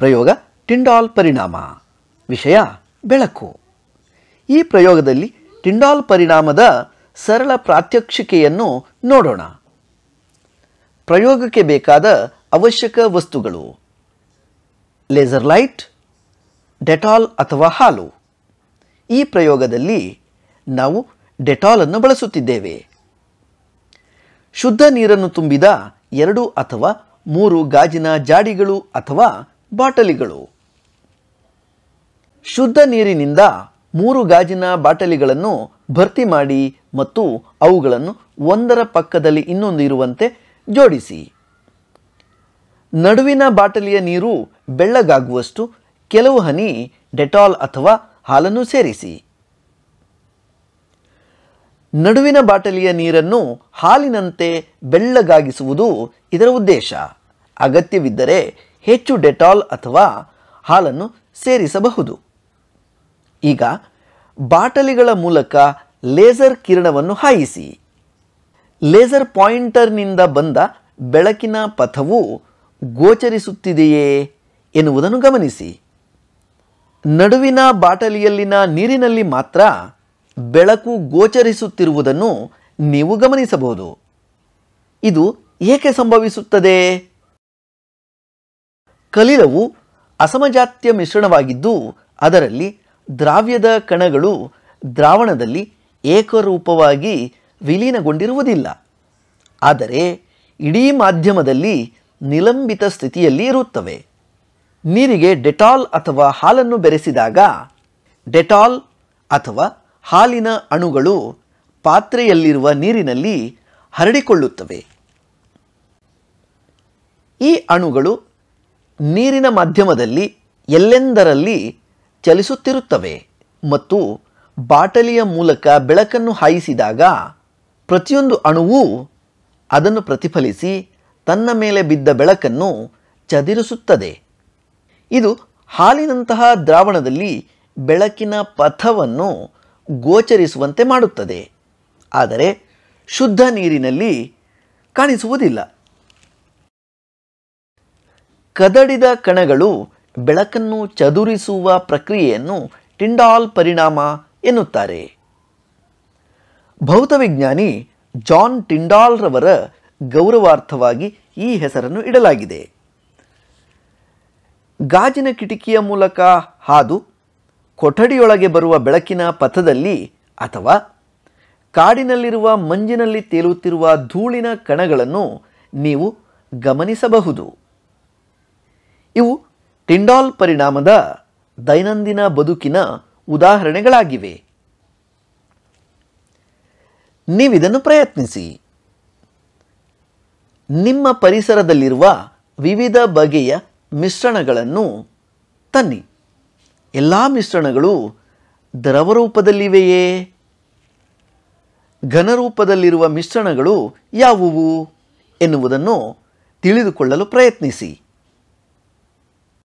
ಪ್ರಯೋಗ ಟಿಂಡಾಲ್ ಪರಿಣಾಮ ವಿಷಯ ಬೆಳಕು ಈ ಪ್ರಯೋಗದಲ್ಲಿ ಟಿಂಡಾಲ್ ಪರಿಣಾಮದ ಸರಳ ಪ್ರಾತ್ಯಕ್ಷಿಕೆಯನ್ನು ನೋಡೋಣ ಪ್ರಯೋಗಕ್ಕೆ ಬೇಕಾದ ಅವಶ್ಯಕ ವಸ್ತುಗಳು ಲೇಸರ್ ಲೈಟ್ ಡೆಟಾಲ್ ಅಥವಾ ಹಾಲು ಈ ಪ್ರಯೋಗದಲ್ಲಿ ನಾವು ಡೆಟಾಲನ್ನು ಬಳಸುತ್ತಿದ್ದೇವೆ ಶುದ್ಧ ನೀರನ್ನು ತುಂಬಿದ ಎರಡು ಅಥವಾ ಮೂರು ಗಾಜಿನ ಜಾಡಿಗಳು ಅಥವಾ ಬಾಟಲಿಗಳು ಶುದ್ಧ ನೀರಿನಿಂದ ಮೂರು ಗಾಜಿನ ಬಾಟಲಿಗಳನ್ನು ಭರ್ತಿ ಮಾಡಿ ಮತ್ತು ಅವುಗಳನ್ನು ಒಂದರ ಪಕ್ಕದಲ್ಲಿ ಇನ್ನೊಂದು ಇರುವಂತೆ ಜೋಡಿಸಿ ನಡುವಿನ ಬಾಟಲಿಯ ನೀರು ಬೆಳ್ಳಗಾಗುವಷ್ಟು ಕೆಲವು ಹನಿ ಡೆಟಾಲ್ ಅಥವಾ ಹಾಲನ್ನು ಸೇರಿಸಿ ನಡುವಿನ ಬಾಟಲಿಯ ನೀರನ್ನು ಹಾಲಿನಂತೆ ಬೆಳ್ಳಗಾಗಿಸುವುದು ಇದರ ಉದ್ದೇಶ ಅಗತ್ಯವಿದ್ದರೆ ಹೆಚ್ಚು ಡೆಟಾಲ್ ಅಥವಾ ಹಾಲನ್ನು ಸೇರಿಸಬಹುದು ಈಗ ಬಾಟಲಿಗಳ ಮೂಲಕ ಲೇಸರ್ ಕಿರಣವನ್ನು ಹಾಯಿಸಿ ಲೇಸರ್ ಪಾಯಿಂಟರ್ನಿಂದ ಬಂದ ಬೆಳಕಿನ ಪಥವು ಗೋಚರಿಸುತ್ತಿದೆಯೇ ಎನ್ನುವುದನ್ನು ಗಮನಿಸಿ ನಡುವಿನ ಬಾಟಲಿಯಲ್ಲಿನ ನೀರಿನಲ್ಲಿ ಮಾತ್ರ ಬೆಳಕು ಗೋಚರಿಸುತ್ತಿರುವುದನ್ನು ನೀವು ಗಮನಿಸಬಹುದು ಇದು ಏಕೆ ಸಂಭವಿಸುತ್ತದೆ ಕಲಿಲವು ಅಸಮಜಾತ್ಯ ಮಿಶ್ರಣವಾಗಿದ್ದು ಅದರಲ್ಲಿ ದ್ರಾವ್ಯದ ಕಣಗಳು ದ್ರಾವಣದಲ್ಲಿ ಏಕರೂಪವಾಗಿ ವಿಲೀನಗೊಂಡಿರುವುದಿಲ್ಲ ಆದರೆ ಇಡೀ ಮಾಧ್ಯಮದಲ್ಲಿ ನಿಲಂಬಿತ ಸ್ಥಿತಿಯಲ್ಲಿ ಇರುತ್ತವೆ ನೀರಿಗೆ ಡೆಟಾಲ್ ಅಥವಾ ಹಾಲನ್ನು ಬೆರೆಸಿದಾಗ ಡೆಟಾಲ್ ಅಥವಾ ಹಾಲಿನ ಅಣುಗಳು ಪಾತ್ರೆಯಲ್ಲಿರುವ ನೀರಿನಲ್ಲಿ ಹರಡಿಕೊಳ್ಳುತ್ತವೆ ಈ ಅಣುಗಳು ನೀರಿನ ಮಾಧ್ಯಮದಲ್ಲಿ ಎಲ್ಲೆಂದರಲ್ಲಿ ಚಲಿಸುತ್ತಿರುತ್ತವೆ ಮತ್ತು ಬಾಟಲಿಯ ಮೂಲಕ ಬೆಳಕನ್ನು ಹಾಯಿಸಿದಾಗ ಪ್ರತಿಯೊಂದು ಅಣುವೂ ಅದನ್ನು ಪ್ರತಿಫಲಿಸಿ ತನ್ನ ಮೇಲೆ ಬಿದ್ದ ಬೆಳಕನ್ನು ಚದುರಿಸುತ್ತದೆ ಇದು ಹಾಲಿನಂತಹ ದ್ರಾವಣದಲ್ಲಿ ಬೆಳಕಿನ ಪಥವನ್ನು ಗೋಚರಿಸುವಂತೆ ಮಾಡುತ್ತದೆ ಆದರೆ ಶುದ್ಧ ನೀರಿನಲ್ಲಿ ಕಾಣಿಸುವುದಿಲ್ಲ ಕದಡಿದ ಕಣಗಳು ಬೆಳಕನ್ನು ಚದುರಿಸುವ ಪ್ರಕ್ರಿಯೆಯನ್ನು ಟಿಂಡಾಲ್ ಪರಿಣಾಮ ಎನ್ನುತ್ತಾರೆ ಭೌತವಿಜ್ಞಾನಿ ಜಾನ್ ಟಿಂಡಾಲ್ರವರ ಗೌರವಾರ್ಥವಾಗಿ ಈ ಹೆಸರನ್ನು ಇಡಲಾಗಿದೆ ಗಾಜಿನ ಕಿಟಕಿಯ ಮೂಲಕ ಹಾದು ಕೊಠಡಿಯೊಳಗೆ ಬರುವ ಬೆಳಕಿನ ಪಥದಲ್ಲಿ ಅಥವಾ ಕಾಡಿನಲ್ಲಿರುವ ಮಂಜಿನಲ್ಲಿ ತೇಲುತ್ತಿರುವ ಧೂಳಿನ ಕಣಗಳನ್ನು ನೀವು ಗಮನಿಸಬಹುದು ಇವು ಟಿಂಡಾಲ್ ಪರಿಣಾಮದ ದೈನಂದಿನ ಬದುಕಿನ ಉದಾಹರಣೆಗಳಾಗಿವೆ ನೀವಿದನ್ನು ಪ್ರಯತ್ನಿಸಿ ನಿಮ್ಮ ಪರಿಸರದಲ್ಲಿರುವ ವಿವಿಧ ಬಗೆಯ ಮಿಶ್ರಣಗಳನ್ನು ತನ್ನಿ ಎಲ್ಲ ಮಿಶ್ರಣಗಳು ದ್ರವರೂಪದಲ್ಲಿವೆಯೇ ಘನರೂಪದಲ್ಲಿರುವ ಮಿಶ್ರಣಗಳು ಯಾವುವು ಎನ್ನುವುದನ್ನು ತಿಳಿದುಕೊಳ್ಳಲು ಪ್ರಯತ್ನಿಸಿ